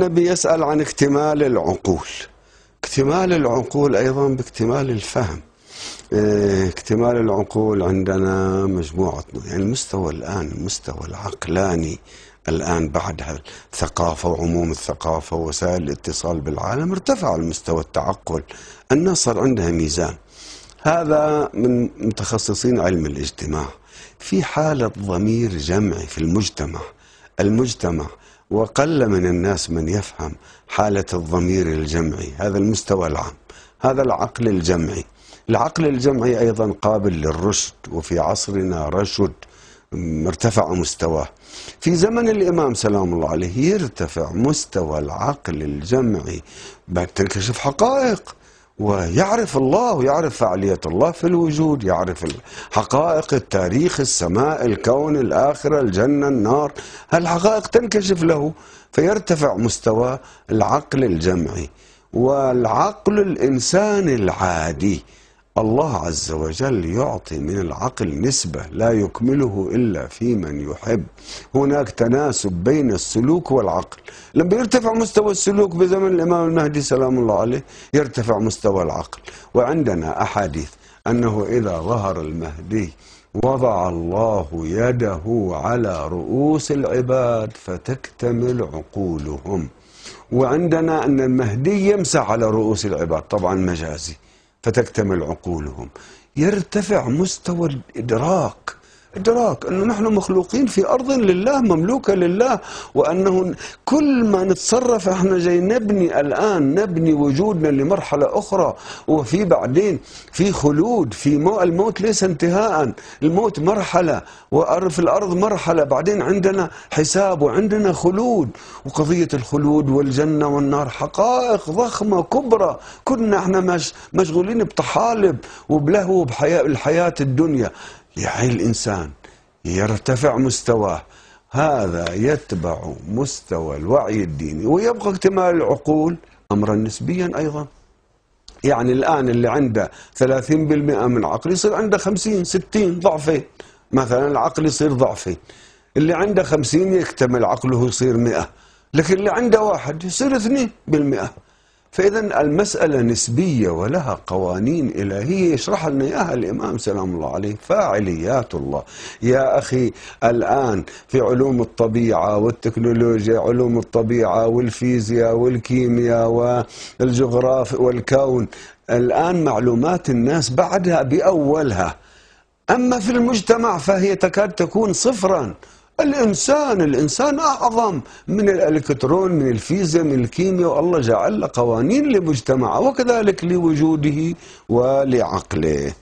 النبي يسأل عن اكتمال العقول اكتمال العقول أيضا باكتمال الفهم إيه، اكتمال العقول عندنا مجموعة يعني المستوى الآن المستوى العقلاني الآن بعد الثقافة وعموم الثقافة ووسائل الاتصال بالعالم ارتفع المستوى التعقل الناس صار عندها ميزان هذا من متخصصين علم الاجتماع في حالة ضمير جمعي في المجتمع المجتمع وقل من الناس من يفهم حالة الضمير الجمعي هذا المستوى العام هذا العقل الجمعي العقل الجمعي أيضا قابل للرشد وفي عصرنا رشد ارتفع مستواه في زمن الإمام سلام الله عليه يرتفع مستوى العقل الجمعي بعد تنكشف حقائق ويعرف الله ويعرف فعالية الله في الوجود يعرف حقائق التاريخ السماء الكون الآخرة الجنة النار هالحقائق تنكشف له فيرتفع مستوى العقل الجمعي والعقل الإنساني العادي الله عز وجل يعطي من العقل نسبة لا يكمله إلا في من يحب هناك تناسب بين السلوك والعقل لما يرتفع مستوى السلوك بزمن الإمام المهدي سلام الله عليه يرتفع مستوى العقل وعندنا أحاديث أنه إذا ظهر المهدي وضع الله يده على رؤوس العباد فتكتمل عقولهم وعندنا أن المهدي يمسح على رؤوس العباد طبعا مجازي فتكتمل عقولهم يرتفع مستوى الإدراك إدراك أنه نحن مخلوقين في أرض لله مملوكة لله وأنه كل ما نتصرف احنا جاي نبني الآن نبني وجودنا لمرحلة أخرى وفي بعدين في خلود في مو الموت ليس انتهاء الموت مرحلة وأرف الأرض مرحلة بعدين عندنا حساب وعندنا خلود وقضية الخلود والجنة والنار حقائق ضخمة كبرى كنا احنا مش مشغولين بطحالب وبلهو بحياة الحياة الدنيا يحيي الإنسان يرتفع مستواه هذا يتبع مستوى الوعي الديني ويبقى اكتمال العقول أمرا نسبيا أيضا يعني الآن اللي عنده 30% من عقله يصير عنده 50 60 ضعفين مثلا العقل يصير ضعفين اللي عنده 50 يكتمل عقله يصير 100 لكن اللي عنده واحد يصير 2% فإذا المسألة نسبية ولها قوانين إلهية يشرح لنا إياها الإمام سلام الله عليه فاعليات الله يا أخي الآن في علوم الطبيعة والتكنولوجيا علوم الطبيعة والفيزياء والكيمياء والجغرافيا والكون الآن معلومات الناس بعدها بأولها أما في المجتمع فهي تكاد تكون صفراً الإنسان الإنسان أعظم من الإلكترون من الفيزياء من الكيمياء والله جعل قوانين لمجتمعه وكذلك لوجوده ولعقله